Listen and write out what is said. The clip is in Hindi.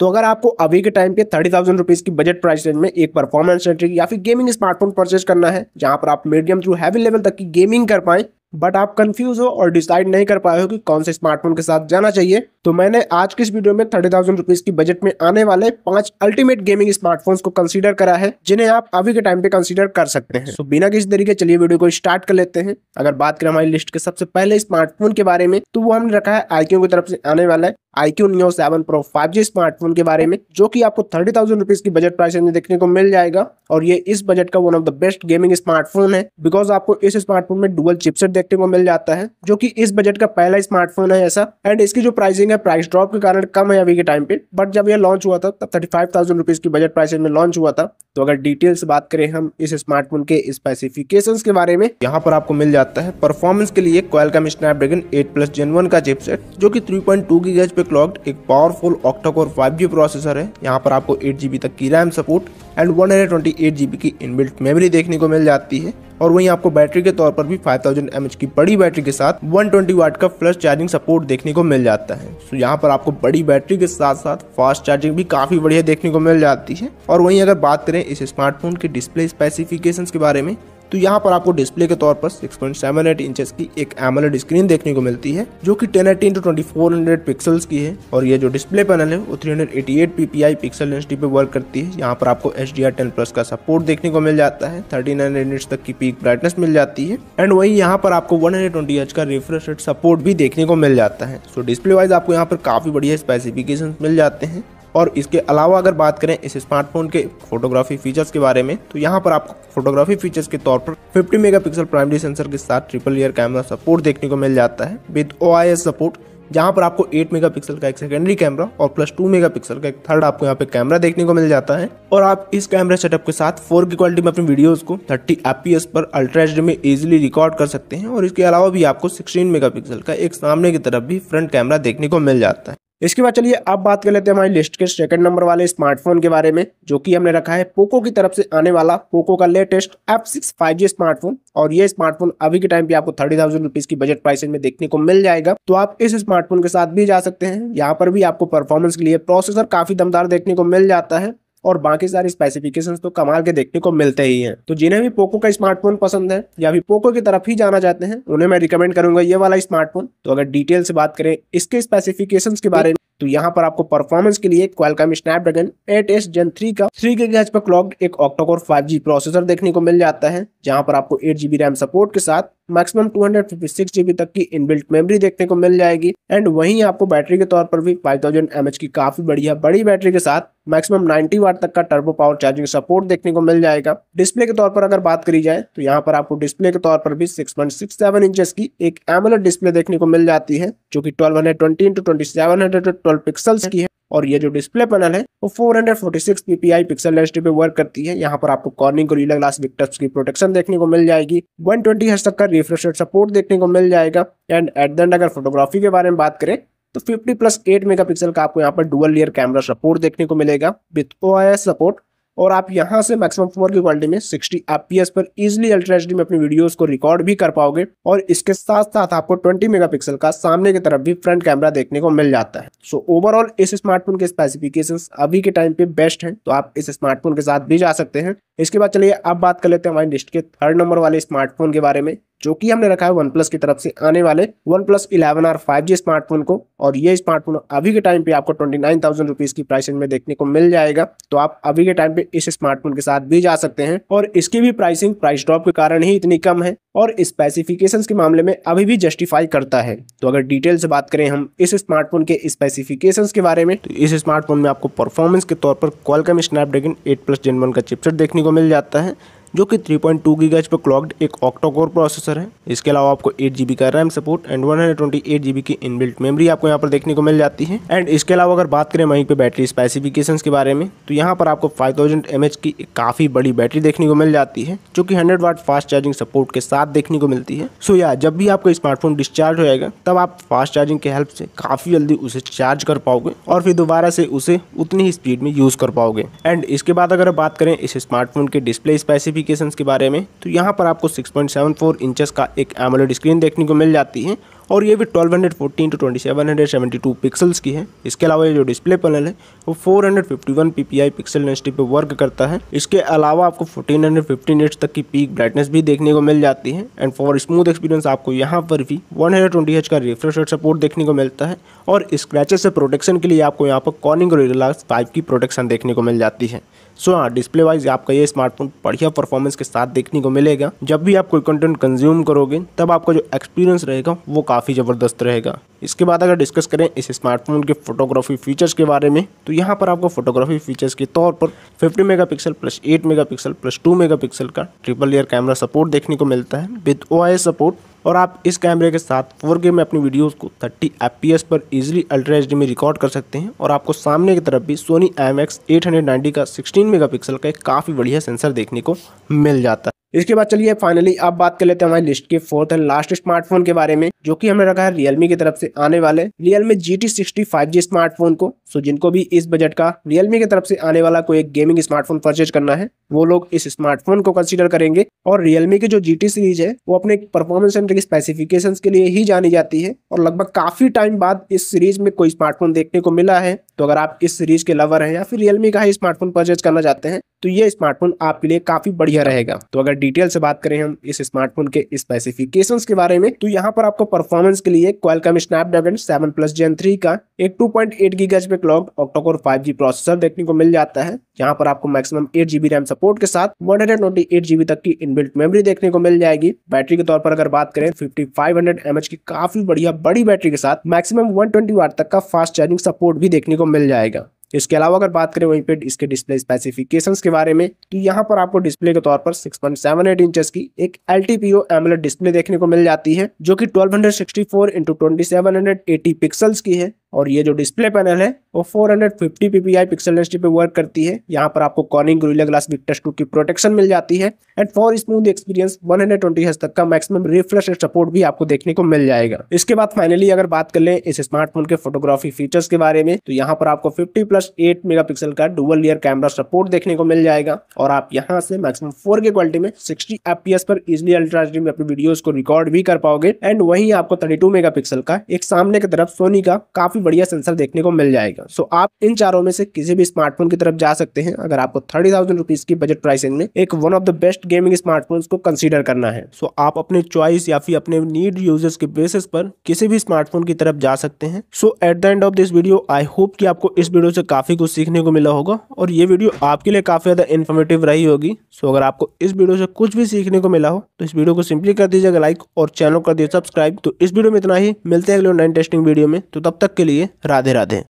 तो अगर आपको अभी के टाइम पे थर्टी थाउजेंड रुपीज की बजट प्राइस रेंज में एक परफॉर्मेंस सेंट्रिक या फिर गेमिंग स्मार्टफोन परचेज करना है जहां पर आप मीडियम थ्रू हैवी लेवल तक की गेमिंग कर पाए बट आप कंफ्यूज हो और डिसाइड नहीं कर पाए हो कि कौन से स्मार्टफोन के साथ जाना चाहिए तो मैंने आज के इस वीडियो में थर्टी थाउजेंड रुपीज की बजट में आने वाले पांच अल्टीमेट गेमिंग स्मार्टफोन्स को कंसीडर करा है जिन्हें आप अभी के टाइम पे कंसीडर कर सकते हैं तो बिना किसी तरीके चलिए वीडियो को स्टार्ट कर लेते हैं अगर बात करें हमारी लिस्ट के सबसे पहले स्मार्टफोन के बारे में तो वो हमने रखा है आईक्यू की तरफ से आने वाला है IQ Neo 7 Pro 5G smartphone के बारे में जो कि आपको थर्टी थाउजेंड रुपीज की बजट प्राइस में देखने को मिल जाएगा और ये इस बजट का one of the best gaming smartphone है बिकॉज आपको इस स्मार्टफोन में डुअल चिपसेट देखने को मिल जाता है जो कि इस बजट का पहला स्मार्टफोन है ऐसा एंड इसकी जो प्राइसिंग है प्राइस ड्रॉप के कारण कम है अभी के टाइम पे बट जब यह लॉन्च हुआ था तब थर्टी थाउजेंड रुपीज की बजट प्राइस में लॉन्च हुआ था तो अगर डिटेल से बात करें हम इस स्मार्टफोन के स्पेसिफिकेशंस के बारे में यहाँ पर आपको मिल जाता है परफॉर्मेंस के लिए snapdragon eight plus gen one का चिपसेट जो कि 3.2 पॉइंट पे क्लॉक्ड एक पावरफुल ऑक्टोकोर 5G प्रोसेसर है यहाँ पर आपको एट तक की रैम सपोर्ट एंड 128GB की इनबिल्ट मेमोरी देखने को मिल जाती है और वहीं आपको बैटरी के तौर पर भी 5000 mAh की बड़ी बैटरी के साथ 120 वाट का फ्लश चार्जिंग सपोर्ट देखने को मिल जाता है सो यहाँ पर आपको बड़ी बैटरी के साथ साथ फास्ट चार्जिंग भी काफी बढ़िया देखने को मिल जाती है और वहीं अगर बात करें इस स्मार्टफोन के डिस्प्ले स्पेसिफिकेशन के बारे में तो यहाँ पर आपको डिस्प्ले के तौर पर 6.78 इंच की एक एमोलेड स्क्रीन देखने को मिलती है जो कि 1080 इंटू हंड्रेड पिक्सल्स की है और ये जो डिस्प्ले पैनल है वो 388 पीपीआई पिक्सल डेंसिटी पे वर्क करती है यहाँ पर आपको एच टेन प्लस का सपोर्ट देखने को मिल जाता है नाइन यूनिट्स तक की पीक ब्राइटनेस मिल जाती है एंड वही यहाँ पर आपको ट्वेंटी एच का रिफ्रेश रेट सपोर्ट भी देखने को मिल जाता है सो डिस्प्ले वाइज आपको यहाँ पर काफी बढ़िया स्पेसिफिकेशन मिल जाते हैं और इसके अलावा अगर बात करें इस स्मार्टफोन के फोटोग्राफी फीचर्स के बारे में तो यहाँ पर आपको फोटोग्राफी फीचर्स के तौर पर 50 मेगापिक्सल प्राइमरी सेंसर के साथ ट्रिपल ईयर कैमरा सपोर्ट देखने को मिल जाता है विद ओ सपोर्ट जहाँ पर आपको 8 मेगापिक्सल का एक सेकेंडरी कैमरा और प्लस 2 मेगापिक्सल का एक थर्ड आपको यहाँ पे कैमरा देखने को मिल जाता है और आप इस कैमरा सेटअप के साथ फोर की क्वालिटी में अपनी वीडियोस को 30 एफ पर अल्ट्रा एच में इजिली रिकॉर्ड कर सकते हैं और इसके अलावा भी आपको 16 मेगापिक्सल का एक सामने की तरफ भी फ्रंट कैमरा देखने को मिल जाता है इसके बाद चलिए अब बात कर लेते हैं हमारी लिस्ट के सेकंड नंबर वाले स्मार्टफोन के बारे में जो कि हमने रखा है पोको की तरफ से आने वाला पोको का latest F six five G smartphone और ये स्मार्टफोन अभी के टाइम पे आपको थर्टी थाउजेंड रुपीज की बजट प्राइसिंग में देखने को मिल जाएगा तो आप इस स्मार्टफोन के साथ भी जा सकते हैं यहाँ पर भी आपको परफॉर्मेंस के लिए प्रोसेसर काफी दमदार देखने को मिल जाता है और बाकी सारे स्पेसिफिकेशन तो कमाल के देखने को मिलते ही है तो जिन्हें भी पोको का स्मार्टफोन पसंद है या भी पोको की तरफ ही जाना चाहते हैं उन्हें मैं रिकमेंड करूंगा ये वाला स्मार्टफोन तो अगर डिटेल से बात करें इसके स्पेसिफिकेशन के बारे में तो यहाँ पर आपको परफॉर्मेंस के लिए क्वालकॉम स्नैपड्रैगन 8s Gen 3 का थ्री के गैच पर क्लॉक एक ऑक्टोकोर 5G प्रोसेसर देखने को मिल जाता है जहाँ पर आपको 8GB रैम सपोर्ट के साथ मैक्सिमम 256GB तक की इनबिल्ट मेमोरी देखने को मिल जाएगी एंड वहीं आपको बैटरी के तौर पर भी 5000 mAh की काफी बढ़िया बड़ी बैटरी के साथ मैक्सिमम 90 वाट तक का टर्बो पावर चार्जिंग सपोर्ट देखने को मिल जाएगा डिस्प्ले के तौर पर अगर बात करी जाए तो यहाँ पर आपको डिस्प्ले के तौर पर भी 6.67 इंचेस की एक एमुलेट डिस्प्ले देखने को मिल जाती है जो कि 1220 hundred twenty into twenty seven hundred twelve pixels की है और ये जो डिस्प्ले पैनल है वो फोर हंड्रेड पिक्सल डेंसिटी पे वर्क करती है यहाँ पर आपको कॉर्निंग रीला ग्लास विक्टर्स की प्रोटेक्शन देखने को मिल जाएगी वन ट्वेंटी तक का रिफ्रेश सपोर्ट देखने को मिल जाएगा एंड एट द एंड अगर फोटोग्राफी के बारे में बात करें तो 50 प्लस 8 मेगापिक्सल का आपको यहाँ पर डुअल लेयर कैमरा सपोर्ट देखने को मिलेगा विथ ओ सपोर्ट और आप यहाँ से मैक्सिमम फोर की क्वालिटी में 60 एफ पर इजिली अल्ट्रा एच में अपनी वीडियोस को रिकॉर्ड भी कर पाओगे और इसके साथ साथ आपको 20 मेगापिक्सल का सामने की तरफ भी फ्रंट कैमरा देखने को मिल जाता है सो so, ओवरऑल इस स्मार्टफोन के स्पेसिफिकेशन अभी के टाइम पे बेस्ट हैं तो आप इस स्मार्टफोन के साथ भी जा सकते हैं इसके बाद चलिए अब बात कर लेते हैं हमारी लिस्ट के थर्ड नंबर वाले स्मार्टफोन के बारे में जो कि हमने रखा है वन प्लस की तरफ से आने वाले one plus eleven R five G smartphone को और ये स्मार्टफोन अभी के टाइम पे आपको ट्वेंटी नाइन थाउजेंड रुपीज की प्राइसिंग में देखने को मिल जाएगा तो आप अभी के टाइम पे इस स्मार्टफोन के साथ भी जा सकते हैं और इसकी भी प्राइसिंग प्राइस ड्रॉप के कारण ही इतनी कम है और स्पेसिफिकेशन के मामले में अभी भी जस्टिफाई करता है तो अगर डिटेल से बात करें हम इस स्मार्टफोन के स्पेसिफिकेशन के बारे में तो इस स्मार्टफोन में आपको परफॉर्मेंस के तौर पर Qualcomm Snapdragon eight plus gen one का चिपसेट देखने को मिल जाता है जो कि 3.2 पॉइंट टू पर क्लॉक्ड एक ऑक्टोकोर प्रोसेसर है इसके अलावा आपको जी बी का RAM support and G B की इनबिल्ट मेमोरी आपको यहाँ पर देखने को मिल जाती है एंड इसके अलावा अगर बात करें वहीं पे बैटरी स्पेसिफिकेशंस के बारे में तो यहाँ पर आपको 5000 थाउजेंड की काफ़ी बड़ी बैटरी देखने को मिल जाती है जो कि hundred watt fast charging support के साथ देखने को मिलती है सो या जब भी आपका स्मार्टफोन डिस्चार्ज हो जाएगा तब आप फास्ट चार्जिंग के हेल्प से काफ़ी जल्दी उसे चार्ज कर पाओगे और फिर दोबारा से उसे उतनी ही स्पीड में यूज़ कर पाओगे एंड इसके बाद अगर बात करें इस स्मार्टफोन के डिस्प्ले स्पेसिफिक स्पेसिफिकेशंस के बारे में तो यहाँ पर आपको 6.74 इंचेस का एक एमोलेड स्क्रीन देखने को मिल जाती है और ये भी 1214 टू 2772 पिक्सल्स की है इसके अलावा ये जो डिस्प्ले पैनल है वो 451 ppi पिक्सल डेंसिटी पे वर्क करता है इसके अलावा आपको फोर्टीन हंड्रेड तक की पीक ब्राइटनेस भी देखने को मिल जाती है एंड फॉर स्मूथ एक्सपीरियंस आपको यहाँ पर भी 120 एच का रिफ्रेश रेट सपोर्ट देखने को मिलता है और स्क्रैचेस से प्रोटेक्शन के लिए आपको यहाँ पर कॉर्निंग रिलाक्स फाइव की प्रोटेक्शन देखने को मिल जाती है सो हाँ डिस्प्ले वाइज आपका ये स्मार्टफोन बढ़िया परफॉर्मेंस के साथ देखने को मिलेगा जब भी आप कोई कंटेंट कंज्यूम करोगे तब आपका जो एक्सपीरियंस रहेगा वो काफ़ी ज़बरदस्त रहेगा इसके बाद अगर डिस्कस करें इस स्मार्टफोन के फोटोग्राफी फीचर्स के बारे में तो यहाँ पर आपको फोटोग्राफी फीचर्स के तौर पर 50 megapixel plus 8 megapixel plus 2 megapixel का ट्रिपल ईयर कैमरा सपोर्ट देखने को मिलता है विद ओ सपोर्ट और आप इस कैमरे के साथ फोर में अपनी वीडियोस को 30 एफ पर इजीली अल्ट्रा एच में रिकॉर्ड कर सकते हैं और आपको सामने की तरफ भी सोनी एम एक्स का सिक्सटीन मेगा का एक काफ़ी बढ़िया सेंसर देखने को मिल जाता है इसके बाद चलिए फाइनली अब बात कर लेते हैं हमारी लिस्ट के फोर्थ एंड लास्ट स्मार्टफोन के बारे में जो कि हमने रखा है रियलमी की तरफ से आने वाले Realme G T sixty five G smartphone को सो जिनको भी इस बजट का रियलमी की तरफ से आने वाला कोई एक गेमिंग स्मार्टफोन परचेज करना है वो लोग इस स्मार्टफोन को कंसिडर करेंगे और रियलमी की जो जी सीरीज है वो अपने परफॉर्मेंस एंड स्पेसिफिकेशन के लिए ही जानी जाती है और लगभग काफी टाइम बाद इस सीरीज में कोई स्मार्टफोन देखने को मिला है तो अगर आप इस सीरीज के लवर हैं या फिर रियलमी का ही स्मार्टफोन परचेज करना चाहते हैं तो ये स्मार्टफोन आपके लिए काफी बढ़िया रहेगा तो अगर डिटेल से बात करें हम इस स्मार्टफोन के स्पेसिफिकेशंस के बारे में तो यहाँ पर आपको परफॉर्मेंस के लिए क्वालकम स्नैपड्रैगन 7 प्लस जेन 3 का एक 2.8 पॉइंट एट गज पे क्लॉक ऑक्टोकोर जी प्रोसेसर देखने को मिल जाता है यहाँ पर आपको maximum eight GB RAM support के साथ वन जीबी तक की इनबिल्ट मेमोरी देखने को मिल जाएगी बैटरी के तौर पर अगर बात करें फिफ्टी फाइव की काफी बढ़िया बड़ी बैटरी के साथ मैक्सिमम वन वाट तक का फास्ट चार्जिंग सपोर्ट भी देखने को मिल जाएगा इसके अलावा अगर बात करें वहीं पे इसके डिस्प्ले स्पेसिफिकेशंस के बारे में तो यहाँ पर आपको डिस्प्ले के तौर पर 6.78 इंचेस की एक L T P O AMOLED display देखने को मिल जाती है जो कि 1264 इंटू ट्वेंटी पिक्सल्स की है और ये जो डिस्प्ले पैनल है वो 450 ppi पिक्सल डेंसिटी पे वर्क करती है यहाँ पर आपको Corning gorilla glass victus two की प्रोटेक्शन मिल जाती है and for smooth experience 120 hundred तक का मैक्सिमम रिफ्रेश सपोर्ट भी आपको देखने को मिल जाएगा इसके बाद फाइनली अगर बात कर लें इस स्मार्टफोन के फोटोग्राफी फीचर्स के बारे में तो यहाँ पर आपको फिफ्टी प्लस एट मेगा का डुबल ईयर कैमरा सपोर्ट देखने को मिल जाएगा और आप यहाँ से मैक्सिमम फोर क्वालिटी में सिक्सटी एफ पर इजिली अल्ट्रा में अपनी वीडियो को रिकॉर्ड भी कर पाओगे एंड वही आपको थर्टी टू का एक सामने की तरफ सोनी का काफी बढ़िया सेंसर देखने को मिल जाएगा सो आप इन चारों में से किसी भी स्मार्टफोन की तरफ जा सकते हैं अगर आपको थर्टी थाउजेंड रुपीज की बजट प्राइसिंग में एक one of the best gaming smartphone को कंसिडर करना है सो आप अपने चॉइस या फिर अपने नीड यूजर्स के बेसिस पर किसी भी स्मार्टफोन की तरफ जा सकते हैं so at the end of this video I hope की आपको इस वीडियो से काफी कुछ सीखने को मिला होगा और ये वीडियो आपके लिए काफी ज्यादा इन्फॉर्मेटिव रही होगी सो अगर आपको इस वीडियो से कुछ भी सीखने को मिला हो तो इस वीडियो को सिंपली कर दीजिएगा लाइक और चैनल कर दीजिए सब्सक्राइब तो इस वीडियो में इतना ही मिलते हैं अगले नए टेस्टिंग वीडियो में तो तब तक के लिए राधे राधे